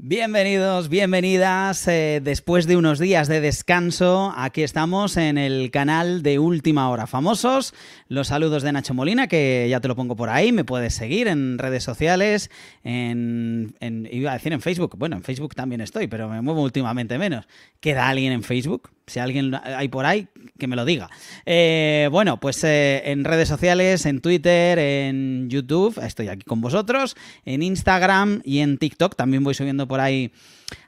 Bienvenidos, bienvenidas. Eh, después de unos días de descanso, aquí estamos en el canal de Última Hora Famosos. Los saludos de Nacho Molina, que ya te lo pongo por ahí. Me puedes seguir en redes sociales, en, iba a decir en Facebook. Bueno, en Facebook también estoy, pero me muevo últimamente menos. ¿Queda alguien en Facebook? Si alguien hay por ahí, que me lo diga. Eh, bueno, pues eh, en redes sociales, en Twitter, en YouTube, estoy aquí con vosotros, en Instagram y en TikTok. También voy subiendo por ahí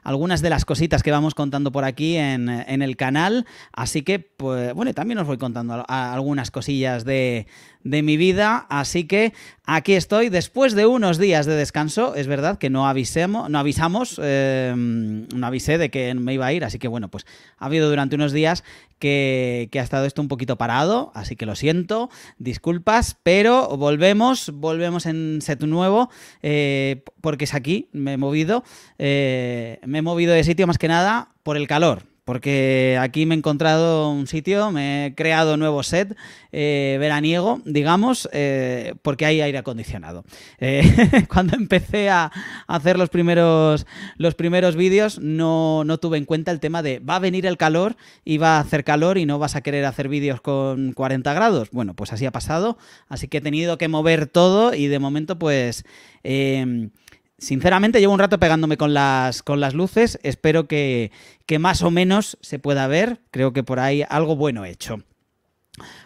algunas de las cositas que vamos contando por aquí en, el canal. Así que, pues, bueno, también os voy contando algunas cosillas de, mi vida. Así que aquí estoy después de unos días de descanso. Es verdad que no, avisemos, no avisamos, eh, no avisé de que me iba a ir. Así que, bueno, pues ha habido durante unos días que, ha estado esto un poquito parado, así que lo siento, disculpas, pero volvemos, volvemos en set nuevo, eh, porque es aquí, me he movido, eh, me he movido de sitio más que nada por el calor porque aquí me he encontrado un sitio, me he creado nuevo set eh, veraniego, digamos, eh, porque hay aire acondicionado. Eh, cuando empecé a hacer los primeros, los primeros vídeos, no, no, tuve en cuenta el tema de va a venir el calor y va a hacer calor y no vas a querer hacer vídeos con 40 grados. Bueno, pues así ha pasado, así que he tenido que mover todo y de momento pues... Em, Sinceramente llevo un rato pegándome con las, con las luces, espero que, que más o menos se pueda ver, creo que por ahí algo bueno hecho.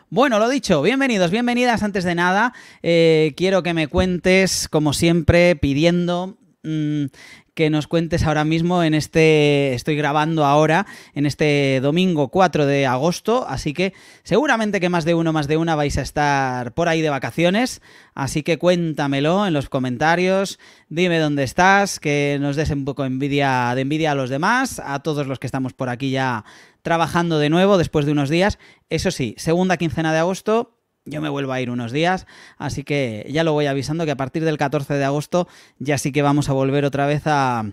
Bueno, lo dicho, bienvenidos, bienvenidas. Antes de nada, eh, quiero que me cuentes, como siempre, pidiendo mm, que nos cuentes ahora mismo en este, estoy grabando ahora, en este domingo 4 de agosto, así que seguramente que más de uno, más de una vais a estar por ahí de vacaciones, así que cuéntamelo en los comentarios, dime dónde estás, que nos des un poco de envidia, de envidia a los demás, a todos los que estamos por aquí ya trabajando de nuevo después de unos días. Eso sí, segunda quincena de agosto, yo me vuelvo a ir unos días, así que ya lo voy avisando que a partir del 14 de agosto ya sí que vamos a volver otra vez a...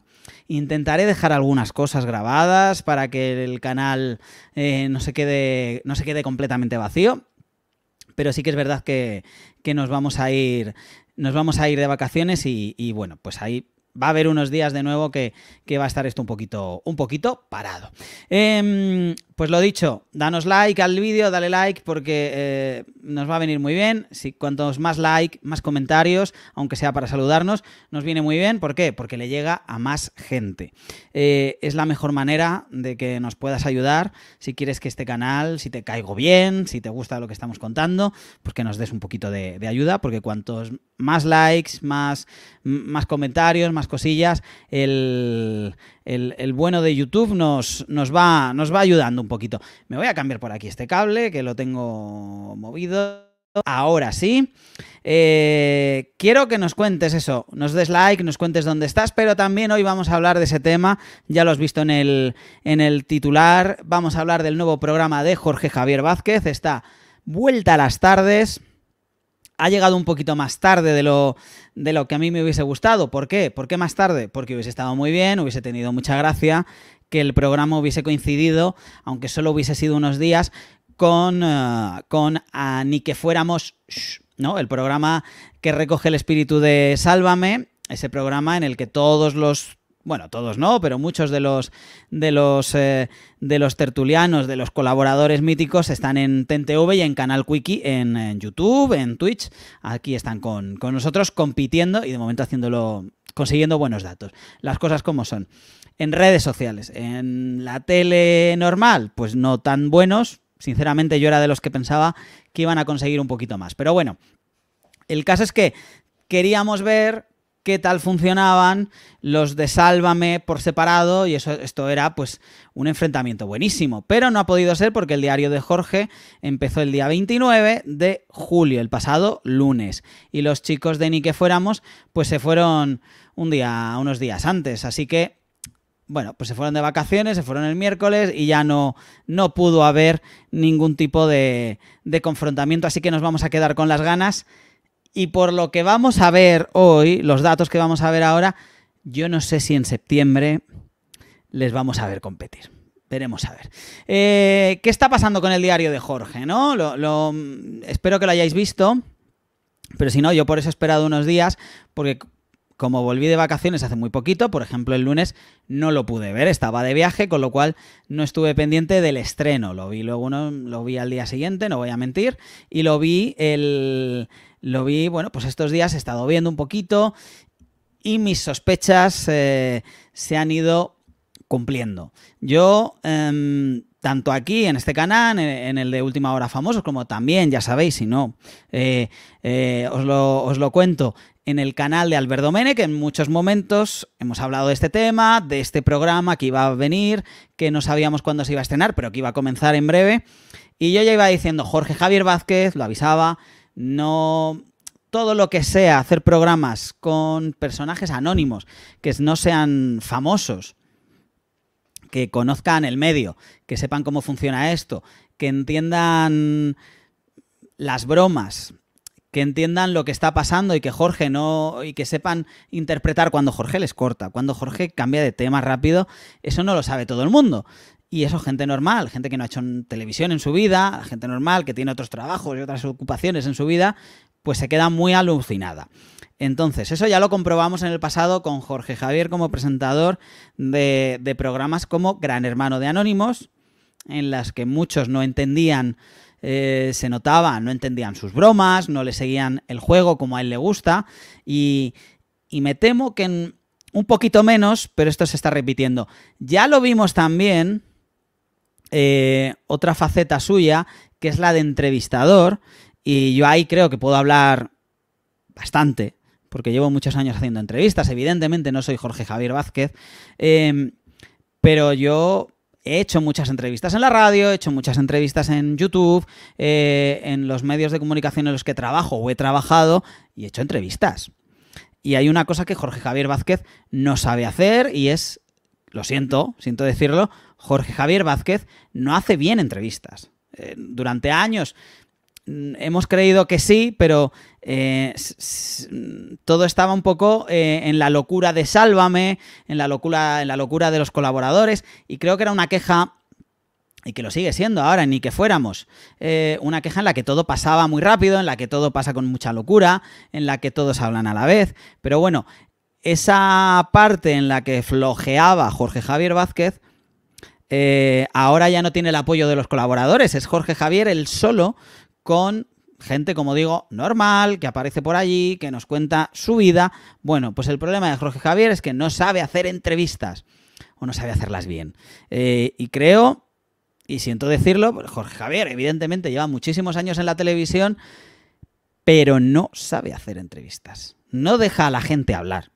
Intentaré dejar algunas cosas grabadas para que el canal eh, no, se quede, no se quede completamente vacío, pero sí que es verdad que, nos vamos a ir nos vamos a ir de vacaciones y, bueno, pues ahí va a haber unos días de nuevo que, va a estar esto un poquito, un poquito parado. Em, pues lo dicho, danos like al vídeo, dale like porque eh, nos va a venir muy bien. Si cuantos más like, más comentarios, aunque sea para saludarnos, nos viene muy bien. ¿Por qué? Porque le llega a más gente. Eh, es la mejor manera de que nos puedas ayudar si quieres que este canal, si te caigo bien, si te gusta lo que estamos contando, pues que nos des un poquito de, ayuda, porque cuantos más likes, más, más comentarios, más cosillas, el, el, bueno de YouTube nos, nos, va, nos va ayudando un poquito. Me voy a cambiar por aquí este cable, que lo tengo movido. Ahora sí. Eh, quiero que nos cuentes eso, nos des like, nos cuentes dónde estás, pero también hoy vamos a hablar de ese tema, ya lo has visto en el, en el titular, vamos a hablar del nuevo programa de Jorge Javier Vázquez, está vuelta a las tardes ha llegado un poquito más tarde de lo, de lo que a mí me hubiese gustado. ¿Por qué? ¿Por qué más tarde? Porque hubiese estado muy bien, hubiese tenido mucha gracia que el programa hubiese coincidido, aunque solo hubiese sido unos días, con, eh, con ah, Ni que fuéramos, ¿no? El programa que recoge el espíritu de Sálvame, ese programa en el que todos los bueno, todos no, pero muchos de los de los eh, de los tertulianos, de los colaboradores míticos están en TNTV y en Canal Quickie en, YouTube, en Twitch. Aquí están con, con, nosotros compitiendo y de momento haciéndolo consiguiendo buenos datos. Las cosas como son. En redes sociales, en la tele normal, pues no tan buenos. Sinceramente yo era de los que pensaba que iban a conseguir un poquito más, pero bueno. El caso es que queríamos ver qué tal funcionaban los de Sálvame por separado y eso, esto era pues un enfrentamiento buenísimo, pero no ha podido ser porque el diario de Jorge empezó el día 29 de julio, el pasado lunes, y los chicos de Ni que fuéramos pues se fueron un día unos días antes, así que bueno, pues se fueron de vacaciones, se fueron el miércoles y ya no, no pudo haber ningún tipo de, de confrontamiento, así que nos vamos a quedar con las ganas y por lo que vamos a ver hoy, los datos que vamos a ver ahora, yo no sé si en septiembre les vamos a ver competir. Veremos a ver. Eh, ¿Qué está pasando con el diario de Jorge? ¿no? Lo, espero que lo hayáis visto. Pero si no, yo por eso he esperado unos días, porque como volví de vacaciones hace muy poquito, por ejemplo el lunes no lo pude ver, estaba de viaje, con lo cual no estuve pendiente del estreno. Lo vi luego, no, lo vi al día siguiente, no voy a mentir, y lo vi el, lo vi, bueno, pues estos días he estado viendo un poquito y mis sospechas eh, se han ido cumpliendo. Yo, em, tanto aquí en este canal, en, el de Última Hora Famosos, como también, ya sabéis, si no, eh, eh, os, lo, cuento, en el canal de Alberto Mene, que en muchos momentos hemos hablado de este tema, de este programa que iba a venir, que no sabíamos cuándo se iba a estrenar, pero que iba a comenzar en breve. Y yo ya iba diciendo, Jorge Javier Vázquez, lo avisaba, no todo lo que sea hacer programas con personajes anónimos, que no sean famosos, que conozcan el medio, que sepan cómo funciona esto, que entiendan las bromas, que entiendan lo que está pasando y que Jorge no y que sepan interpretar cuando Jorge les corta, cuando Jorge cambia de tema rápido, eso no lo sabe todo el mundo. Y eso gente normal, gente que no ha hecho televisión en su vida, gente normal que tiene otros trabajos y otras ocupaciones en su vida, pues se queda muy alucinada. Entonces, eso ya lo comprobamos en el pasado con Jorge Javier como presentador de, programas como Gran Hermano de Anónimos, en las que muchos no entendían, eh, se notaba, no entendían sus bromas, no le seguían el juego como a él le gusta, y, y me temo que un poquito menos, pero esto se está repitiendo. Ya lo vimos también eh, otra faceta suya, que es la de entrevistador, y yo ahí creo que puedo hablar bastante, porque llevo muchos años haciendo entrevistas, evidentemente no soy Jorge Javier Vázquez, em, pero yo he hecho muchas entrevistas en la radio, he hecho muchas entrevistas en YouTube, eh, en los medios de comunicación en los que trabajo o he trabajado, y he hecho entrevistas. Y hay una cosa que Jorge Javier Vázquez no sabe hacer y es lo siento, siento decirlo, Jorge Javier Vázquez no hace bien entrevistas. Eh, durante años mm, hemos creído que sí, pero eh, todo estaba un poco eh, en la locura de Sálvame, en la locura, en la locura de los colaboradores, y creo que era una queja. Y que lo sigue siendo ahora, ni que fuéramos. una queja en la que todo pasaba muy rápido, en la que todo pasa con mucha locura, en la que todos hablan a la vez. Pero bueno, esa parte en la que flojeaba Jorge Javier Vázquez, eh, ahora ya no tiene el apoyo de los colaboradores, es Jorge Javier el solo con gente, como digo, normal, que aparece por allí, que nos cuenta su vida. Bueno, pues el problema de Jorge Javier es que no sabe hacer entrevistas o no sabe hacerlas bien. Eh, y creo, y siento decirlo, Jorge Javier evidentemente lleva muchísimos años en la televisión, pero no sabe hacer entrevistas. No deja a la gente hablar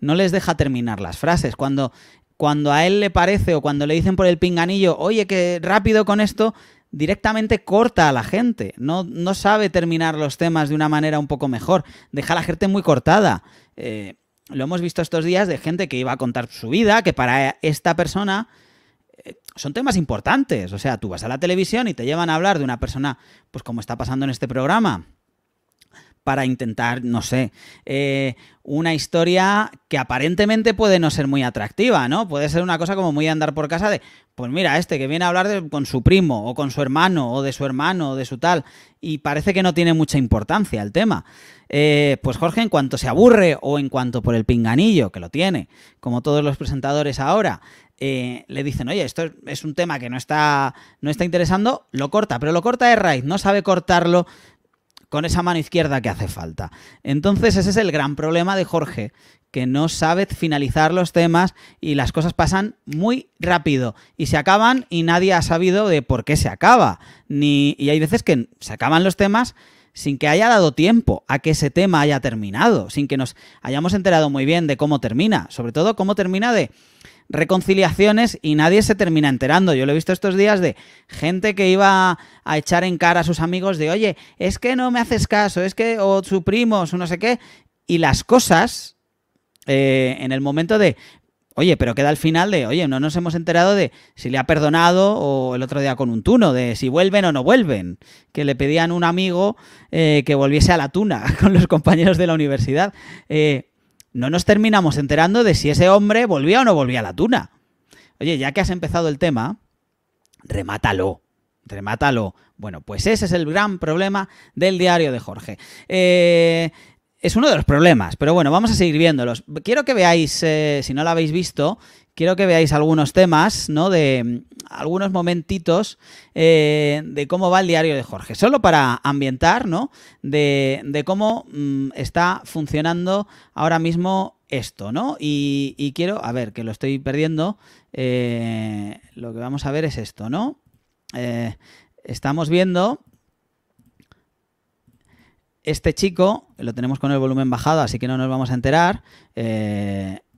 no les deja terminar las frases. Cuando, cuando a él le parece o cuando le dicen por el pinganillo, oye, que rápido con esto, directamente corta a la gente. No, no sabe terminar los temas de una manera un poco mejor. Deja a la gente muy cortada. Eh, lo hemos visto estos días de gente que iba a contar su vida, que para esta persona eh, son temas importantes. O sea, tú vas a la televisión y te llevan a hablar de una persona, pues como está pasando en este programa, para intentar, no sé, eh, una historia que aparentemente puede no ser muy atractiva, ¿no? Puede ser una cosa como muy andar por casa de, pues mira, este que viene a hablar con su primo o con su hermano o de su hermano o de su tal, y parece que no tiene mucha importancia el tema. Eh, pues Jorge, en cuanto se aburre o en cuanto por el pinganillo, que lo tiene, como todos los presentadores ahora, eh, le dicen, oye, esto es un tema que no está, no está interesando, lo corta, pero lo corta de raíz, no sabe cortarlo con esa mano izquierda que hace falta. Entonces ese es el gran problema de Jorge, que no sabe finalizar los temas y las cosas pasan muy rápido y se acaban y nadie ha sabido de por qué se acaba. Ni, y hay veces que se acaban los temas sin que haya dado tiempo a que ese tema haya terminado, sin que nos hayamos enterado muy bien de cómo termina, sobre todo cómo termina de reconciliaciones y nadie se termina enterando. Yo lo he visto estos días de gente que iba a echar en cara a sus amigos de, oye, es que no me haces caso, es que, o primo o no sé qué. Y las cosas, eh, en el momento de, Oye, pero queda al final de, oye, no nos hemos enterado de si le ha perdonado o el otro día con un tuno, de si vuelven o no vuelven. Que le pedían un amigo eh, que volviese a la tuna con los compañeros de la universidad. Eh, no nos terminamos enterando de si ese hombre volvía o no volvía a la tuna. Oye, ya que has empezado el tema, remátalo. Remátalo. Bueno, pues ese es el gran problema del diario de Jorge. Eh, es uno de los problemas, pero bueno, vamos a seguir viéndolos. Quiero que veáis, eh, si no lo habéis visto, quiero que veáis algunos temas, ¿no? De, algunos momentitos eh, de cómo va el diario de Jorge, solo para ambientar, ¿no? De, cómo mm, está funcionando ahora mismo esto, ¿no? Y, quiero, a ver, que lo estoy perdiendo, eh, lo que vamos a ver es esto, ¿no? Eh, estamos viendo este chico, lo tenemos con el volumen bajado, así que no nos vamos a enterar,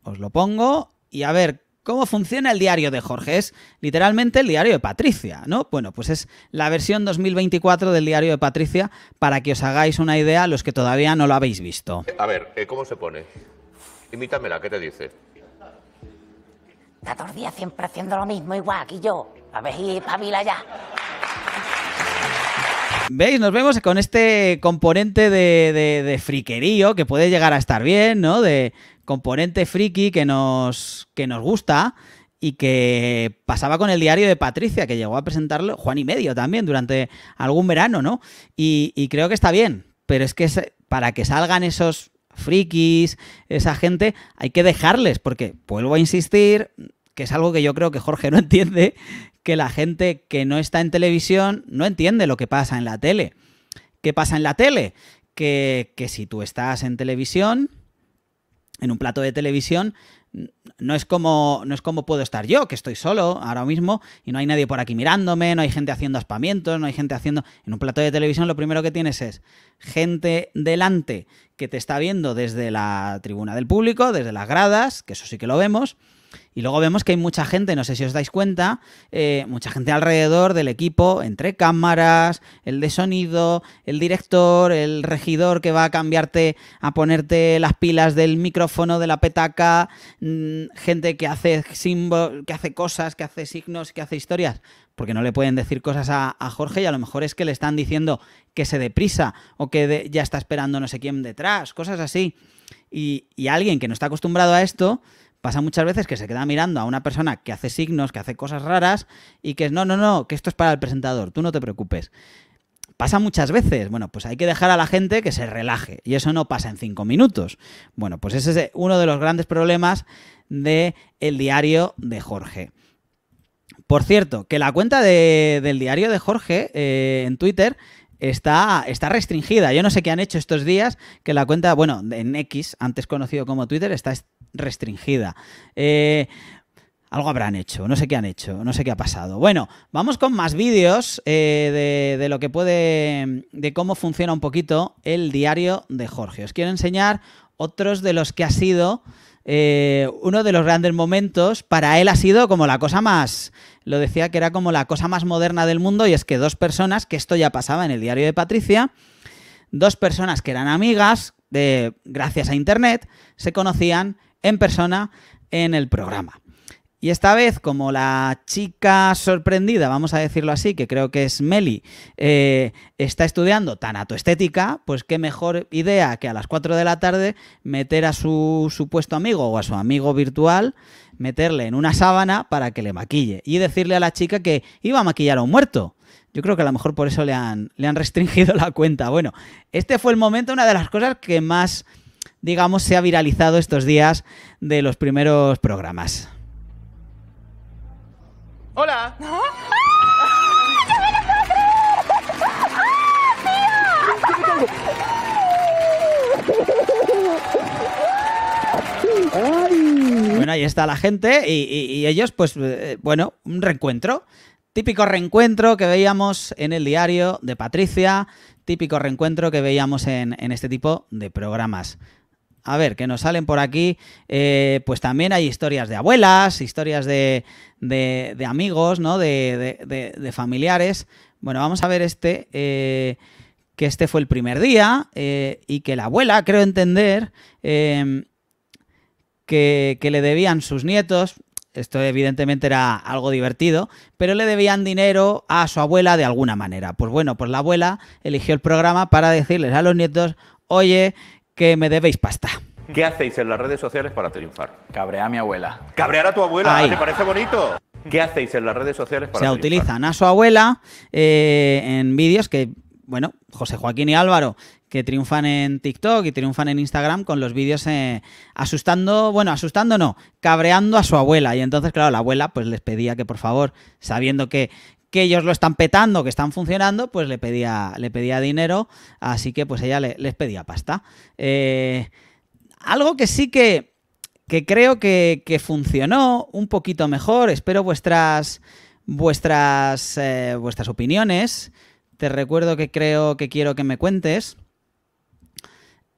os lo pongo y a ver ¿Cómo funciona el diario de Jorge? Es literalmente el diario de Patricia, ¿no? Bueno, pues es la versión 2024 del diario de Patricia para que os hagáis una idea los que todavía no lo habéis visto. A ver, eh, ¿cómo se pone? Imítamela, ¿qué te dice? Está todos días siempre haciendo lo mismo, igual que yo. A ver, y ya. ¿Veis? Nos vemos con este componente de, de, friquerío que puede llegar a estar bien, ¿no? De componente friki que nos, que nos gusta y que pasaba con el diario de Patricia, que llegó a presentarlo Juan y medio también durante algún verano, ¿no? Y, y creo que está bien, pero es que para que salgan esos frikis, esa gente, hay que dejarles, porque vuelvo a insistir, que es algo que yo creo que Jorge no entiende, que la gente que no está en televisión no entiende lo que pasa en la tele. ¿Qué pasa en la tele? Que, si tú estás en televisión, en un plato de televisión, no es como no es como puedo estar yo, que estoy solo ahora mismo y no hay nadie por aquí mirándome, no hay gente haciendo aspamientos, no hay gente haciendo en un plato de televisión lo primero que tienes es gente delante que te está viendo desde la tribuna del público, desde las gradas, que eso sí que lo vemos, y luego vemos que hay mucha gente, no sé si os dais cuenta, eh, mucha gente alrededor del equipo, entre cámaras, el de sonido, el director, el regidor que va a cambiarte, a ponerte las pilas del micrófono, de la petaca, mm, gente que hace que hace cosas, que hace signos, que hace historias porque no le pueden decir cosas a, Jorge y a lo mejor es que le están diciendo que se deprisa o que ya está esperando no sé quién detrás, cosas así. y, alguien que no está acostumbrado a esto, pasa muchas veces que se queda mirando a una persona que hace signos, que hace cosas raras y que es, no, no, no, que esto es para el presentador, tú no te preocupes. Pasa muchas veces. Bueno, pues hay que dejar a la gente que se relaje y eso no pasa en cinco minutos. Bueno, pues ese es eh, uno de los grandes problemas del el diario de Jorge. Por cierto, que la cuenta de, del diario de Jorge eh, en Twitter Está, está, restringida. Yo no sé qué han hecho estos días, que la cuenta, bueno, en X, antes conocido como Twitter, está restringida. Eh, algo habrán hecho, no sé qué han hecho, no sé qué ha pasado. Bueno, vamos con más vídeos eh, de, lo que puede, de cómo funciona un poquito el diario de Jorge. Os quiero enseñar otros de los que ha sido eh, uno de los grandes momentos. Para él ha sido como la cosa más, lo decía que era como la cosa más moderna del mundo y es que dos personas, que esto ya pasaba en el diario de Patricia, dos personas que eran amigas, de, gracias a Internet, se conocían en persona en el programa. Y esta vez, como la chica sorprendida, vamos a decirlo así, que creo que es Meli, eh, está estudiando tanatoestética, pues qué mejor idea que a las 4 de la tarde meter a su supuesto amigo o a su amigo virtual, meterle en una sábana para que le maquille y decirle a la chica que iba a maquillar a un muerto. Yo creo que a lo mejor por eso le le han restringido la cuenta. Bueno, este fue el momento, una de las cosas que más digamos, se ha viralizado estos días de los primeros programas. ¡Hola! ¡Ah! ¡Ah, ¡Ah! Bueno, ahí está la gente y, ellos, pues, eh, bueno, un reencuentro. Típico reencuentro que veíamos en el diario de Patricia, típico reencuentro que veíamos en, en este tipo de programas a ver, que nos salen por aquí, eh, pues también hay historias de abuelas, historias de, amigos, ¿no? De, familiares. Bueno, vamos a ver este, eh, que este fue el primer día eh, y que la abuela, creo entender, em, que, que le debían sus nietos, esto evidentemente era algo divertido, pero le debían dinero a su abuela de alguna manera. Pues bueno, pues la abuela eligió el programa para decirles a los nietos, oye, me debéis pasta. ¿Qué hacéis en las redes sociales para triunfar? Cabrear a mi abuela. ¿Cabrear a tu abuela? me parece bonito? ¿Qué hacéis en las redes sociales para Se utilizan a su abuela eh, en vídeos que, bueno, José Joaquín y Álvaro, que triunfan en TikTok y triunfan en Instagram con los vídeos eh, asustando, bueno, asustando no, cabreando a su abuela. Y entonces, claro, la abuela pues les pedía que por favor, sabiendo que, que ellos lo están petando, que están funcionando, pues le pedía, le pedía dinero, así que pues ella les pedía pasta. Eh, algo que sí que, creo que, funcionó un poquito mejor, espero vuestras, vuestras, eh, vuestras opiniones, te recuerdo que creo que quiero que me cuentes.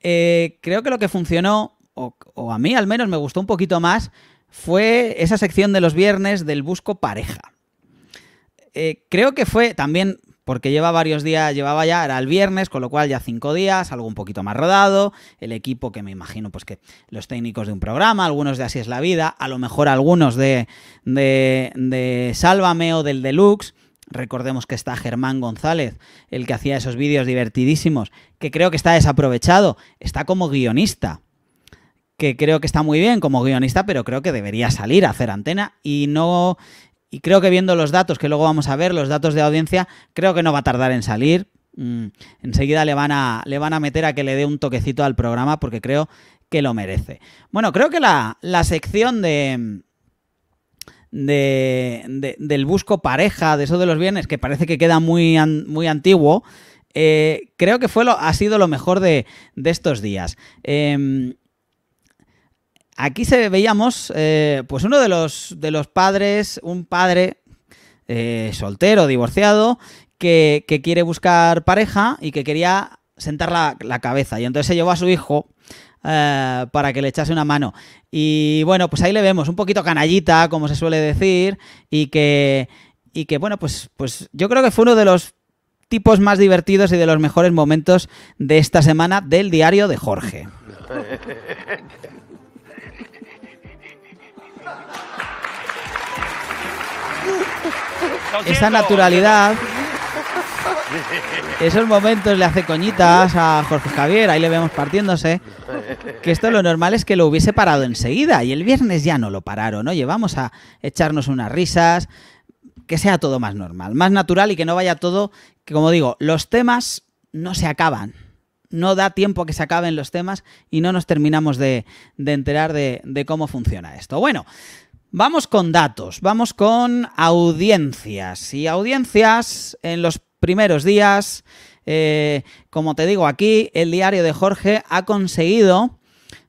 Eh, creo que lo que funcionó, o a mí al menos me gustó un poquito más, fue esa sección de los viernes del busco pareja. Eh, creo que fue también porque lleva varios días, llevaba ya, era el viernes, con lo cual ya cinco días, algo un poquito más rodado, el equipo que me imagino pues que los técnicos de un programa, algunos de Así es la vida, a lo mejor algunos de, de, de Sálvame o del Deluxe, recordemos que está Germán González, el que hacía esos vídeos divertidísimos, que creo que está desaprovechado, está como guionista, que creo que está muy bien como guionista, pero creo que debería salir a hacer antena y no y creo que viendo los datos, que luego vamos a ver, los datos de audiencia, creo que no va a tardar en salir. Mm, enseguida le van, a, le van a meter a que le dé un toquecito al programa porque creo que lo merece. Bueno, creo que la, sección de, de, del busco pareja, de eso de los bienes, que parece que queda muy, muy antiguo, eh, creo que fue lo, ha sido lo mejor de, estos días. Em, Aquí se veíamos, eh, pues uno de los, de los padres, un padre eh, soltero, divorciado, que, quiere buscar pareja y que quería sentar la, cabeza. Y entonces se llevó a su hijo eh, para que le echase una mano. Y bueno, pues ahí le vemos, un poquito canallita, como se suele decir, y que, y que bueno, pues, pues yo creo que fue uno de los tipos más divertidos y de los mejores momentos de esta semana del diario de Jorge. esa naturalidad, esos momentos le hace coñitas a Jorge Javier, ahí le vemos partiéndose, que esto lo normal es que lo hubiese parado enseguida y el viernes ya no lo pararon, ¿no? Llevamos a echarnos unas risas, que sea todo más normal, más natural y que no vaya todo, que como digo, los temas no se acaban. No da tiempo a que se acaben los temas y no nos terminamos de, enterar de, de cómo funciona esto. Bueno, Vamos con datos, vamos con audiencias. Y audiencias en los primeros días, eh, como te digo aquí, el diario de Jorge ha conseguido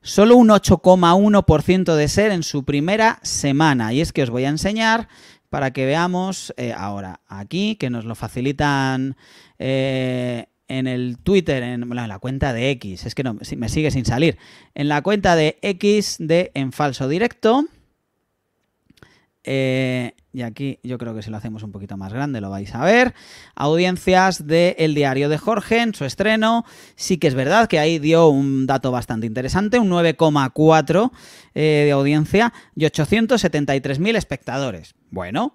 solo un 8,1% de ser en su primera semana. Y es que os voy a enseñar para que veamos eh, ahora aquí, que nos lo facilitan... Eh, en el Twitter, en, la cuenta de X, es que no, me sigue sin salir, en la cuenta de X de En Falso Directo, eh, y aquí yo creo que si lo hacemos un poquito más grande lo vais a ver. Audiencias del Diario de Jorge en su estreno. Sí que es verdad que ahí dio un dato bastante interesante, un 9,4 eh, de audiencia y 873.000 espectadores. Bueno,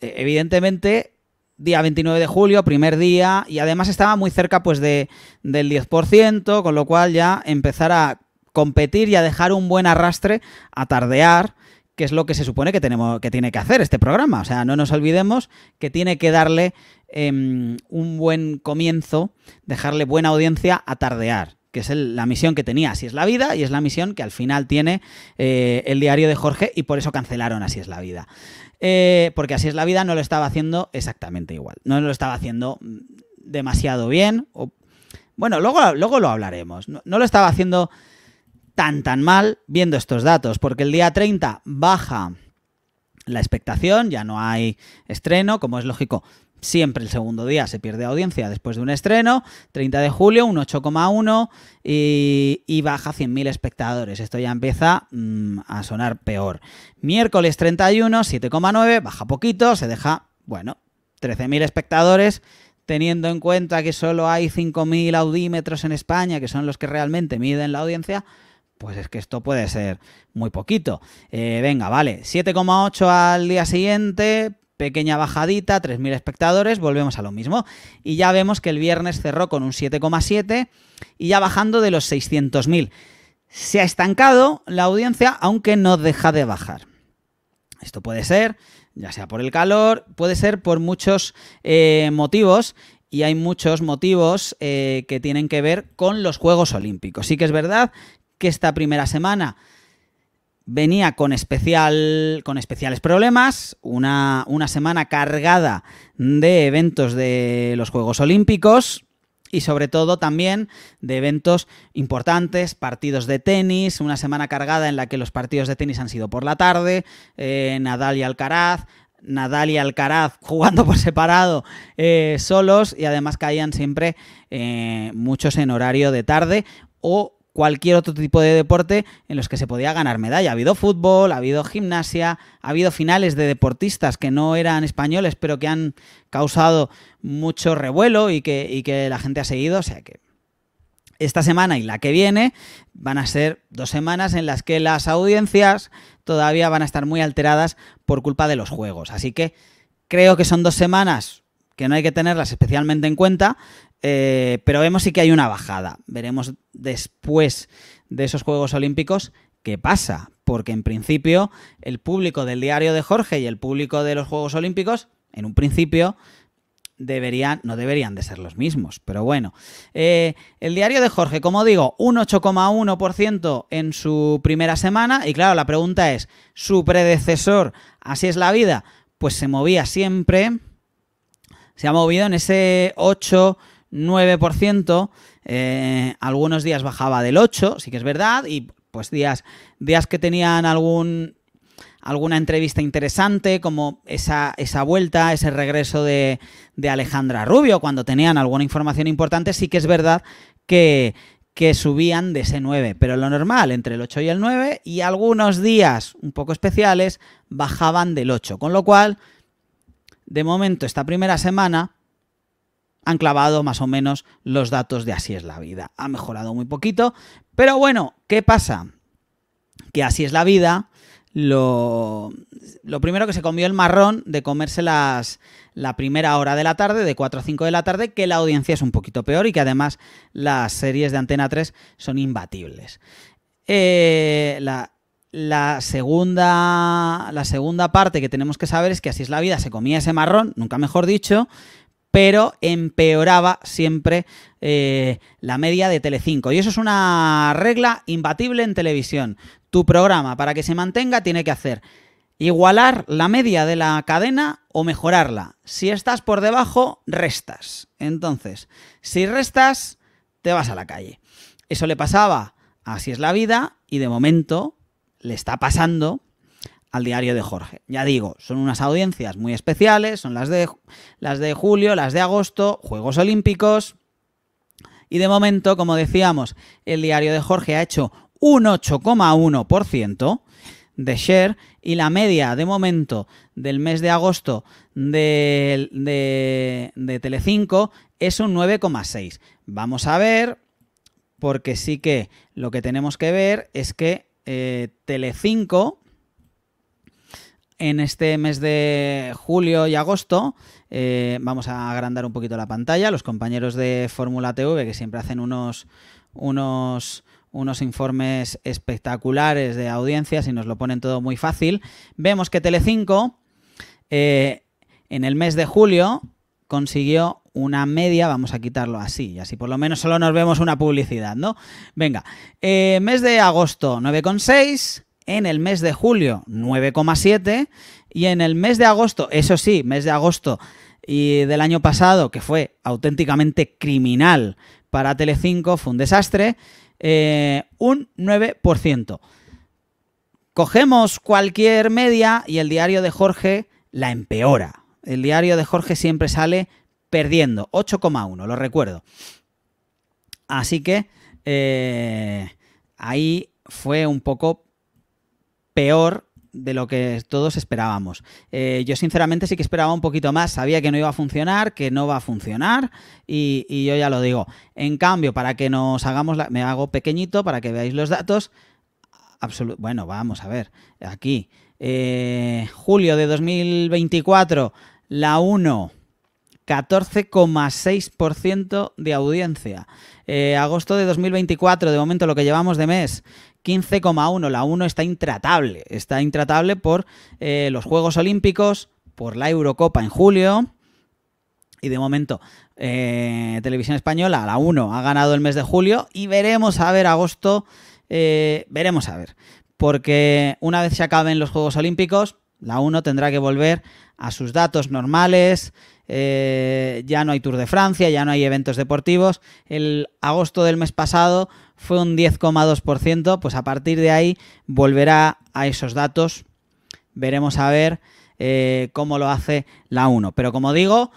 e, evidentemente día 29 de julio, primer día, y además estaba muy cerca pues de, del 10%, con lo cual ya empezar a competir y a dejar un buen arrastre, a tardear que es lo que se supone que, tenemos, que tiene que hacer este programa. O sea, no nos olvidemos que tiene que darle em, un buen comienzo, dejarle buena audiencia a tardear que es la misión que tenía Así es la vida y es la misión que al final tiene eh, el diario de Jorge y por eso cancelaron Así es la vida. Eh, porque Así es la vida no lo estaba haciendo exactamente igual, no lo estaba haciendo mm, demasiado bien. bueno, luego, luego lo hablaremos, no lo estaba haciendo tan tan mal viendo estos datos, porque el día 30 baja la expectación, ya no hay estreno, como es lógico. Siempre el segundo día se pierde audiencia después de un estreno, 30 de julio, un 8,1 y, y, baja 100.000 espectadores. Esto ya empieza mm, a sonar peor. Miércoles 31, 7,9, baja poquito, se deja, bueno, 13.000 espectadores, teniendo en cuenta que solo hay 5.000 audímetros en España, que son los que realmente miden la audiencia, pues es que esto puede ser muy poquito. Eh, venga, vale, 7,8 al día siguiente, pequeña bajadita, 3.000 espectadores, volvemos a lo mismo. Y ya vemos que el viernes cerró con un 7,7 y ya bajando de los 600.000. Se ha estancado la audiencia, aunque no deja de bajar. Esto puede ser, ya sea por el calor, puede ser por muchos eh, motivos y hay muchos motivos eh, que tienen que ver con los Juegos Olímpicos. Sí que es verdad que esta primera semana venía con, especial, con especiales problemas, una, una semana cargada de eventos de los Juegos Olímpicos, y sobre todo también de eventos importantes, partidos de tenis, una semana cargada en la que los partidos de tenis han sido por la tarde, eh, Nadal y Alcaraz. Nadal y Alcaraz jugando por separado, eh, solos, y además caían siempre eh, muchos en horario de tarde o cualquier otro tipo de deporte en los que se podía ganar medalla. Ha habido fútbol, ha habido gimnasia, ha habido finales de deportistas que no eran españoles, pero que han causado mucho revuelo y que, que la gente ha seguido. O sea que esta semana y la que viene van a ser dos semanas en las que las audiencias todavía van a estar muy alteradas por culpa de los juegos. Así que creo que son dos semanas que no hay que tenerlas especialmente en cuenta, eh, pero vemos sí que hay una bajada. Veremos después de esos Juegos Olímpicos qué pasa, porque en principio el público del diario de Jorge y el público de los Juegos Olímpicos, en un principio, deberían, no deberían de ser los mismos, pero bueno. Eh, el diario de Jorge, como digo, un 8,1% en su primera semana, y claro, la pregunta es, ¿su predecesor, así es la vida? Pues se movía siempre, se ha movido en ese 8, 9%, eh, algunos días bajaba del 8%, sí que es verdad, y pues días, días que tenían algún alguna entrevista interesante, como esa, esa vuelta, ese regreso de, Alejandra Rubio, cuando tenían alguna información importante, sí que es verdad que, que subían de ese 9, pero lo normal, entre el 8 y el 9, y algunos días un poco especiales bajaban del 8, con lo cual, de momento, esta primera semana han clavado más o menos los datos de Así es la vida. Ha mejorado muy poquito, pero bueno, ¿qué pasa? Que Así es la vida, lo, primero que se comió el marrón de comerse las, la primera hora de la tarde, de 4 a 5 de la tarde, que la audiencia es un poquito peor y que además las series de Antena 3 son imbatibles. Eh, la, la segunda, la segunda parte que tenemos que saber es que así es la vida, se comía ese marrón, nunca mejor dicho, pero empeoraba siempre eh, la media de Telecinco. Y eso es una regla imbatible en televisión. Tu programa, para que se mantenga, tiene que hacer igualar la media de la cadena o mejorarla. Si estás por debajo, restas. Entonces, si restas, te vas a la calle. Eso le pasaba, así es la vida, y de momento le está pasando al diario de Jorge. Ya digo, son unas audiencias muy especiales, son las de, las de julio, las de agosto, Juegos Olímpicos. Y de momento, como decíamos, el diario de Jorge ha hecho un 8,1% de share y la media de momento del mes de agosto de, de, 5 Telecinco es un 9,6. Vamos a ver, porque sí que lo que tenemos que ver es que eh, Telecinco en este mes de julio y agosto eh, vamos a agrandar un poquito la pantalla. Los compañeros de Fórmula TV, que siempre hacen unos, unos, unos informes espectaculares de audiencias y nos lo ponen todo muy fácil, vemos que Telecinco eh, en el mes de julio consiguió una media, vamos a quitarlo así, y así por lo menos solo nos vemos una publicidad, ¿no? Venga, eh, mes de agosto 9,6 en el mes de julio 9,7 y en el mes de agosto, eso sí, mes de agosto y del año pasado, que fue auténticamente criminal para Telecinco, fue un desastre, eh, un 9%. Cogemos cualquier media y el diario de Jorge la empeora. El diario de Jorge siempre sale perdiendo, 8,1, lo recuerdo. Así que eh, ahí fue un poco peor de lo que todos esperábamos. Eh, yo sinceramente sí que esperaba un poquito más, sabía que no iba a funcionar, que no va a funcionar y, yo ya lo digo. En cambio, para que nos hagamos, la, me hago pequeñito para que veáis los datos. bueno, vamos a ver, aquí, eh, julio de 2024, la 1. 14,6% de audiencia. Eh, agosto de 2024, de momento lo que llevamos de mes, 15,1. La 1 está intratable. Está intratable por eh, los Juegos Olímpicos, por la Eurocopa en julio. Y de momento, eh, Televisión Española, la 1, ha ganado el mes de julio. Y veremos a ver agosto. Eh, veremos a ver. Porque una vez se acaben los Juegos Olímpicos, la 1 tendrá que volver a sus datos normales. Eh, ya no hay Tour de Francia, ya no hay eventos deportivos. El agosto del mes pasado fue un 10,2%, pues a partir de ahí volverá a esos datos. Veremos a ver eh, cómo lo hace la 1. Pero como digo,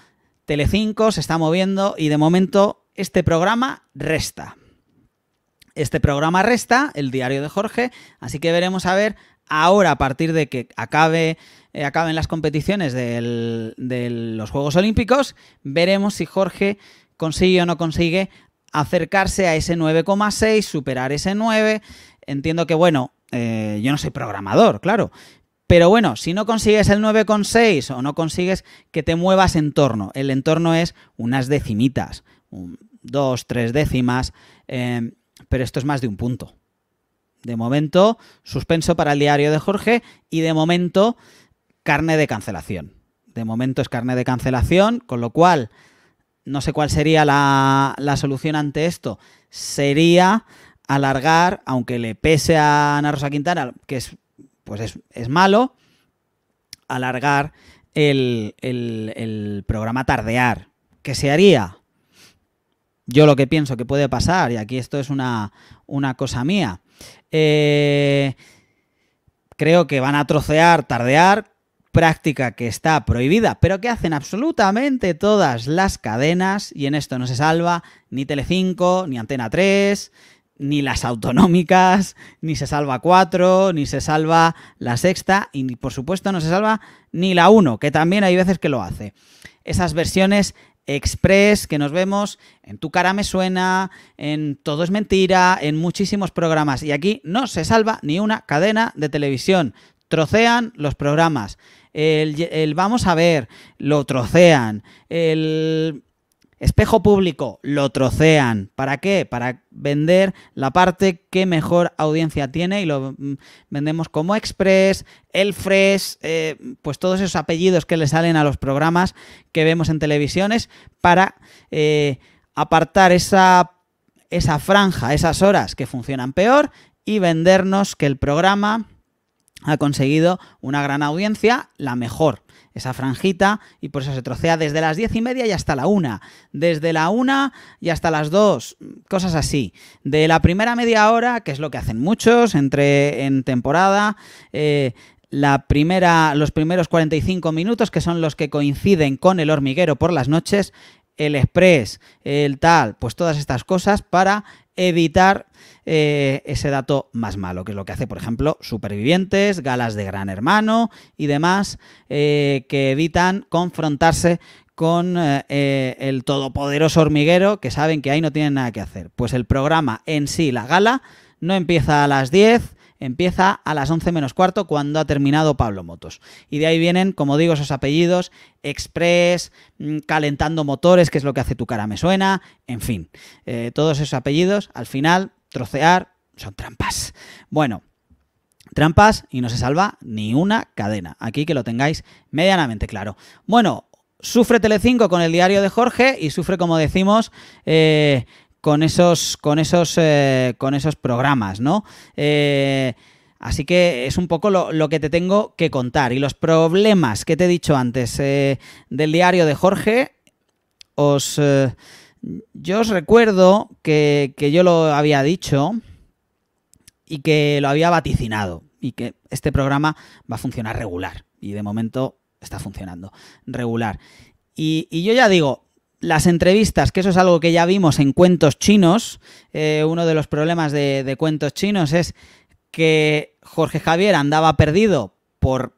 Telecinco se está moviendo y de momento este programa resta. Este programa resta, el diario de Jorge, así que veremos a ver ahora a partir de que acabe, eh, acaben las competiciones de los Juegos Olímpicos, veremos si Jorge consigue o no consigue acercarse a ese 9,6, superar ese 9. Entiendo que, bueno, eh, yo no soy programador, claro. Pero bueno, si no consigues el 9,6 o no consigues que te muevas en torno, el entorno es unas decimitas, dos, tres décimas, eh, pero esto es más de un punto. De momento, suspenso para el diario de Jorge y de momento, carne de cancelación. De momento es carne de cancelación, con lo cual, no sé cuál sería la, solución ante esto. Sería alargar, aunque le pese a Ana Rosa Quintana, que es, pues es, malo, alargar el, programa tardear. ¿Qué se haría? Yo lo que pienso que puede pasar, y aquí esto es una, una cosa mía, eh, creo que van a trocear, tardear, práctica que está prohibida, pero que hacen absolutamente todas las cadenas, y en esto no se salva ni Telecinco, ni Antena 3, ni las autonómicas, ni se salva 4, ni se salva la sexta, y por supuesto no se salva ni la 1, que también hay veces que lo hace. Esas versiones Express, que nos vemos en Tu cara me suena, en Todo es mentira, en muchísimos programas. Y aquí no se salva ni una cadena de televisión. Trocean los programas. El, vamos a ver, lo trocean. El Espejo público, lo trocean. ¿Para qué? Para vender la parte que mejor audiencia tiene y lo mm, vendemos como Express, El eh, pues todos esos apellidos que le salen a los programas que vemos en televisiones para eh, apartar esa, esa franja, esas horas que funcionan peor y vendernos que el programa ha conseguido una gran audiencia, la mejor. Esa franjita, y por eso se trocea desde las diez y media y hasta la una. Desde la una y hasta las dos, cosas así. De la primera media hora, que es lo que hacen muchos entre en temporada, eh, la primera, los primeros 45 minutos, que son los que coinciden con el hormiguero por las noches, el express, el tal, pues todas estas cosas para evitar eh, ese dato más malo, que es lo que hace, por ejemplo, supervivientes, galas de gran hermano y demás, eh, que evitan confrontarse con eh, el todopoderoso hormiguero, que saben que ahí no tienen nada que hacer. Pues el programa en sí, la gala, no empieza a las 10 empieza a las 11 menos cuarto cuando ha terminado Pablo Motos. Y de ahí vienen, como digo, esos apellidos, Express, mm, Calentando Motores, que es lo que hace tu cara me suena, en fin. Eh, todos esos apellidos, al final, trocear, son trampas. Bueno, trampas y no se salva ni una cadena. Aquí que lo tengáis medianamente claro. Bueno, sufre Telecinco con el diario de Jorge y sufre, como decimos, eh, con esos, con esos, eh, con esos programas, ¿no? Eh, así que es un poco lo, que te tengo que contar. Y los problemas que te he dicho antes eh, del diario de Jorge, os, yo os recuerdo que, yo lo había dicho y que lo había vaticinado y que este programa va a funcionar regular. Y de momento está funcionando regular. y yo ya digo, las entrevistas, que eso es algo que ya vimos en cuentos chinos, eh, uno de los problemas de, cuentos chinos es que Jorge Javier andaba perdido por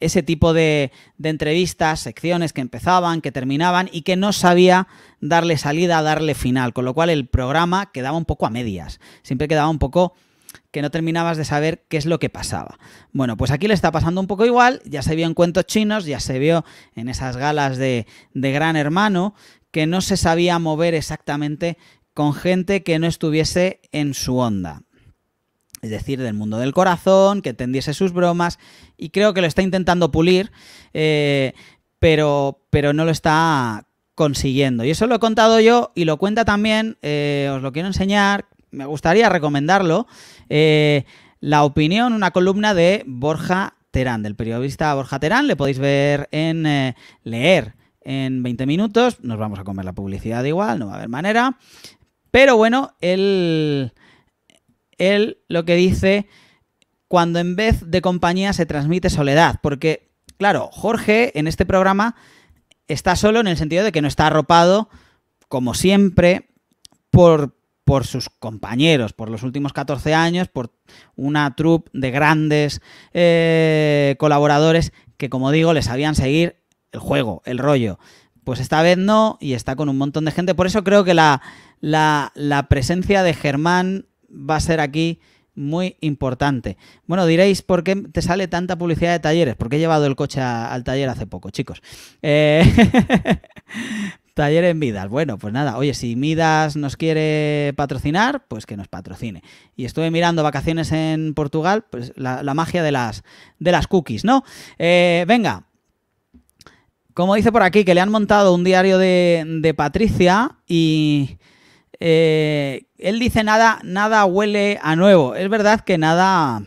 ese tipo de, de, entrevistas, secciones que empezaban, que terminaban y que no sabía darle salida, darle final, con lo cual el programa quedaba un poco a medias, siempre quedaba un poco que no terminabas de saber qué es lo que pasaba. Bueno, pues aquí le está pasando un poco igual, ya se vio en cuentos chinos, ya se vio en esas galas de, Gran Hermano, que no se sabía mover exactamente con gente que no estuviese en su onda. Es decir, del mundo del corazón, que tendiese sus bromas, y creo que lo está intentando pulir, eh, pero, pero no lo está consiguiendo. Y eso lo he contado yo y lo cuenta también, eh, os lo quiero enseñar me gustaría recomendarlo, eh, la opinión, una columna de Borja Terán, del periodista Borja Terán, le podéis ver en eh, leer en 20 minutos, nos vamos a comer la publicidad igual, no va a haber manera, pero bueno, él, él lo que dice, cuando en vez de compañía se transmite soledad, porque claro, Jorge en este programa está solo en el sentido de que no está arropado, como siempre, por por sus compañeros, por los últimos 14 años, por una troupe de grandes eh, colaboradores que, como digo, les sabían seguir el juego, el rollo. Pues esta vez no, y está con un montón de gente. Por eso creo que la, presencia de Germán va a ser aquí muy importante. Bueno, diréis, ¿por qué te sale tanta publicidad de talleres? Porque he llevado el coche al taller hace poco, chicos. Eh... Taller en Midas. Bueno, pues nada, oye, si Midas nos quiere patrocinar, pues que nos patrocine. Y estuve mirando vacaciones en Portugal, pues la, magia de las, de las cookies, ¿no? Eh, venga. Como dice por aquí, que le han montado un diario de, Patricia y... Eh, él dice nada, nada huele a nuevo. Es verdad que nada,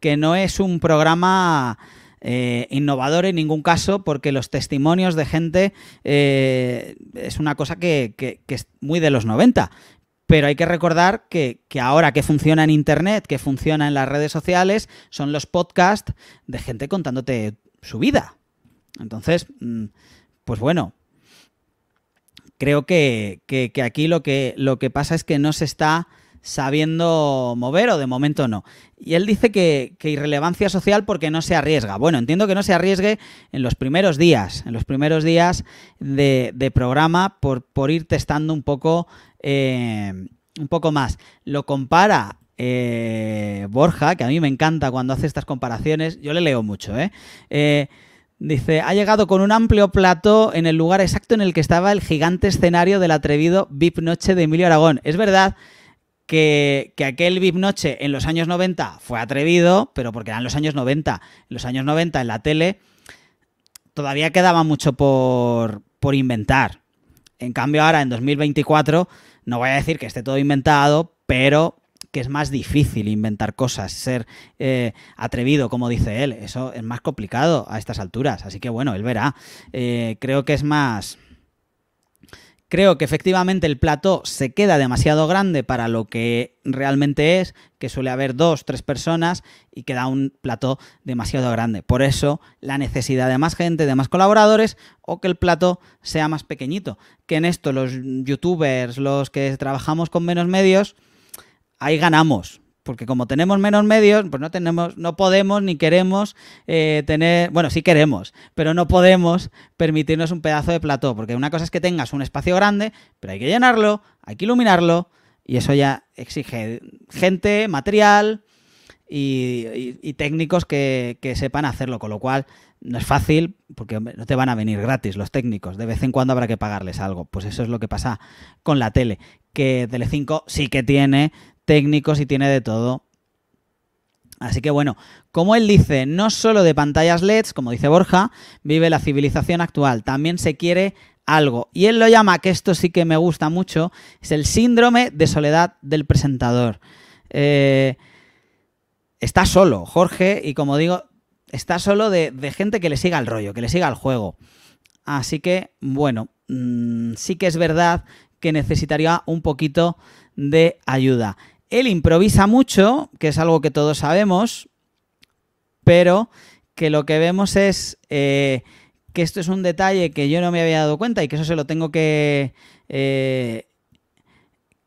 que no es un programa eh, innovador en ningún caso, porque los testimonios de gente eh, es una cosa que, es muy de los 90 pero hay que recordar que, ahora que funciona en Internet, que funciona en las redes sociales, son los podcasts de gente contándote su vida. Entonces, mm, pues bueno, creo que, que, que aquí lo que, lo que pasa es que no se está sabiendo mover o de momento no. Y él dice que, irrelevancia social porque no se arriesga. Bueno, entiendo que no se arriesgue en los primeros días, en los primeros días de, programa por, por, ir testando un poco, eh, un poco más. Lo compara eh, Borja, que a mí me encanta cuando hace estas comparaciones, yo le leo mucho, ¿eh? ¿eh? Dice, ha llegado con un amplio plato en el lugar exacto en el que estaba el gigante escenario del atrevido VIP Noche de Emilio Aragón. Es verdad que, aquel VIP Noche en los años 90 fue atrevido, pero porque eran los años 90. En los años 90 en la tele todavía quedaba mucho por, por inventar. En cambio ahora, en 2024, no voy a decir que esté todo inventado, pero que es más difícil inventar cosas, ser eh, atrevido, como dice él. Eso es más complicado a estas alturas. Así que bueno, él verá. Eh, creo que es más Creo que efectivamente el plato se queda demasiado grande para lo que realmente es, que suele haber dos, tres personas y queda un plato demasiado grande. Por eso la necesidad de más gente, de más colaboradores o que el plato sea más pequeñito. Que en esto los youtubers, los que trabajamos con menos medios, ahí ganamos porque como tenemos menos medios, pues no tenemos, no podemos ni queremos eh, tener, bueno, sí queremos, pero no podemos permitirnos un pedazo de plató, porque una cosa es que tengas un espacio grande, pero hay que llenarlo, hay que iluminarlo, y eso ya exige gente, material y, técnicos que, que, sepan hacerlo, con lo cual no es fácil, porque no te van a venir gratis los técnicos, de vez en cuando habrá que pagarles algo, pues eso es lo que pasa con la tele, que Telecinco sí que tiene técnicos y tiene de todo. Así que bueno, como él dice, no solo de pantallas LEDs, como dice Borja, vive la civilización actual, también se quiere algo. Y él lo llama, que esto sí que me gusta mucho, es el síndrome de soledad del presentador. Eh, está solo, Jorge, y como digo, está solo de, gente que le siga el rollo, que le siga el juego. Así que, bueno, mm, sí que es verdad que necesitaría un poquito de ayuda. Él improvisa mucho, que es algo que todos sabemos, pero que lo que vemos es eh, que esto es un detalle que yo no me había dado cuenta y que eso se lo tengo que... Eh,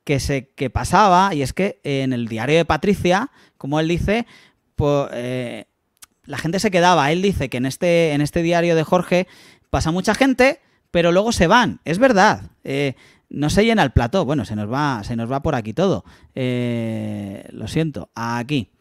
que, que pasaba, y es que en el diario de Patricia, como él dice, pues, eh, la gente se quedaba. Él dice que en este, en este diario de Jorge pasa mucha gente, pero luego se van. Es verdad. No se llena el plató. Bueno, se nos va, se nos va por aquí todo. Eh, lo siento, aquí.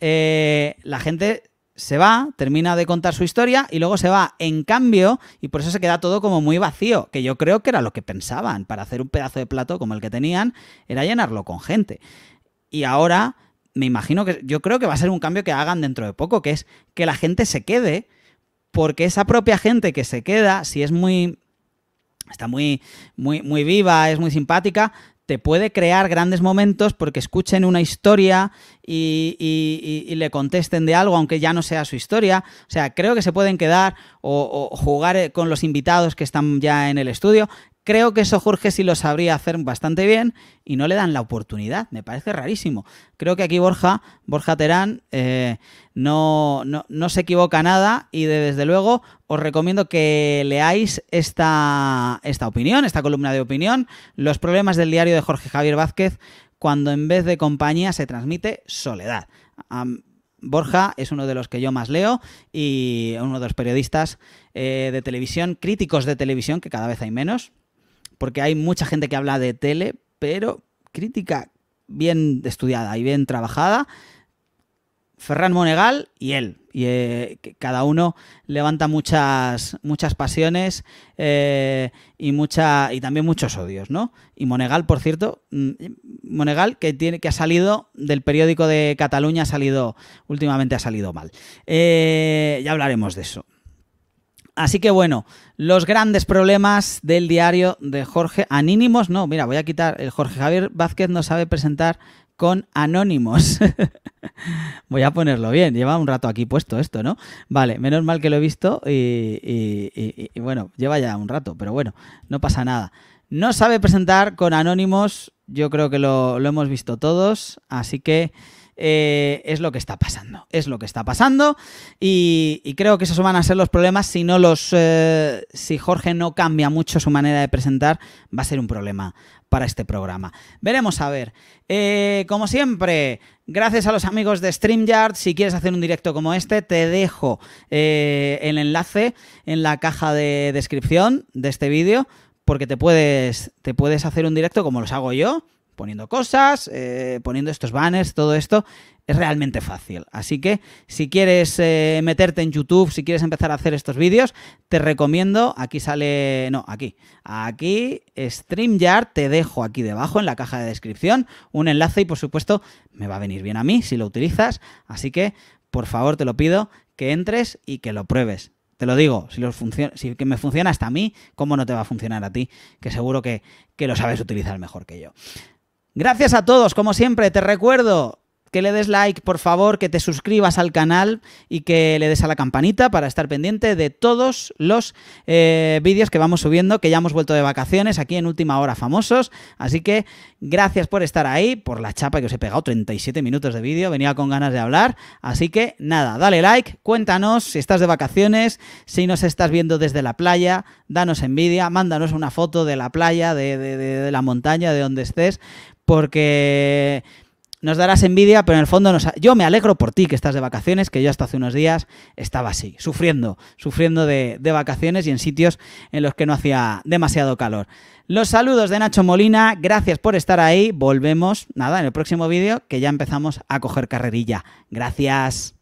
Eh, la gente se va, termina de contar su historia y luego se va en cambio y por eso se queda todo como muy vacío, que yo creo que era lo que pensaban para hacer un pedazo de plato como el que tenían, era llenarlo con gente. Y ahora me imagino que yo creo que va a ser un cambio que hagan dentro de poco, que es que la gente se quede, porque esa propia gente que se queda, si es muy está muy, muy, muy viva, es muy simpática, te puede crear grandes momentos porque escuchen una historia y, le contesten de algo, aunque ya no sea su historia. O sea, creo que se pueden quedar o, jugar eh, con los invitados que están ya en el estudio. Creo que eso Jorge sí lo sabría hacer bastante bien y no le dan la oportunidad. Me parece rarísimo. Creo que aquí Borja, Borja Terán, eh, no, se equivoca nada y desde luego os recomiendo que leáis esta, esta opinión, esta columna de opinión, los problemas del diario de Jorge Javier Vázquez cuando en vez de compañía se transmite soledad. Borja es uno de los que yo más leo y uno de los periodistas eh, de televisión, críticos de televisión, que cada vez hay menos, porque hay mucha gente que habla de tele, pero crítica bien estudiada y bien trabajada. Ferran Monegal y él. Y eh, cada uno levanta muchas, muchas pasiones eh, y, mucha, y también muchos odios, ¿no? Y Monegal, por cierto, mm, Monegal que, tiene, que ha salido del periódico de Cataluña, ha salido, últimamente ha salido mal. Eh, ya hablaremos de eso. Así que bueno, los grandes problemas del diario de Jorge Anónimos. no, mira, voy a quitar, el Jorge Javier Vázquez no sabe presentar con anónimos. voy a ponerlo bien, lleva un rato aquí puesto esto, ¿no? Vale, menos mal que lo he visto y, bueno, lleva ya un rato, pero bueno, no pasa nada. No sabe presentar con anónimos, yo creo que lo hemos visto todos, así que... Eh, es lo que está pasando. Es lo que está pasando y, creo que esos van a ser los problemas si no los... Eh, si Jorge no cambia mucho su manera de presentar, va a ser un problema para este programa. Veremos a ver. Eh, como siempre, gracias a los amigos de StreamYard, si quieres hacer un directo como este, te dejo el enlace en la caja de descripción de este vídeo porque te puedes, te puedes hacer un directo como los hago yo, poniendo cosas, eh, poniendo estos banners, todo esto es realmente fácil. Así que si quieres eh, meterte en YouTube, si quieres empezar a hacer estos vídeos, te recomiendo, aquí sale, no, aquí, aquí StreamYard, te dejo aquí debajo en la caja de descripción un enlace y por supuesto me va a venir bien a mí si lo utilizas, así que por favor te lo pido que entres y que lo pruebes. Te lo digo, si, que me funciona hasta a mí, ¿cómo no te va a funcionar a ti? Que seguro que, que lo sabes utilizar mejor que yo. Gracias a todos, como siempre, te recuerdo que le des like, por favor, que te suscribas al canal y que le des a la campanita para estar pendiente de todos los eh, vídeos que vamos subiendo, que ya hemos vuelto de vacaciones aquí en Última Hora Famosos. Así que gracias por estar ahí, por la chapa que os he pegado, 37 minutos de vídeo, venía con ganas de hablar. Así que nada, dale like, cuéntanos si estás de vacaciones, si nos estás viendo desde la playa, danos envidia, mándanos una foto de la playa, de la montaña, de donde estés, porque nos darás envidia, pero en el fondo yo me alegro por ti que estás de vacaciones, que yo hasta hace unos días estaba así, sufriendo, sufriendo de, de vacaciones y en sitios en los que no hacía demasiado calor. Los saludos de Nacho Molina, gracias por estar ahí, volvemos, nada, en el próximo vídeo que ya empezamos a coger carrerilla. Gracias.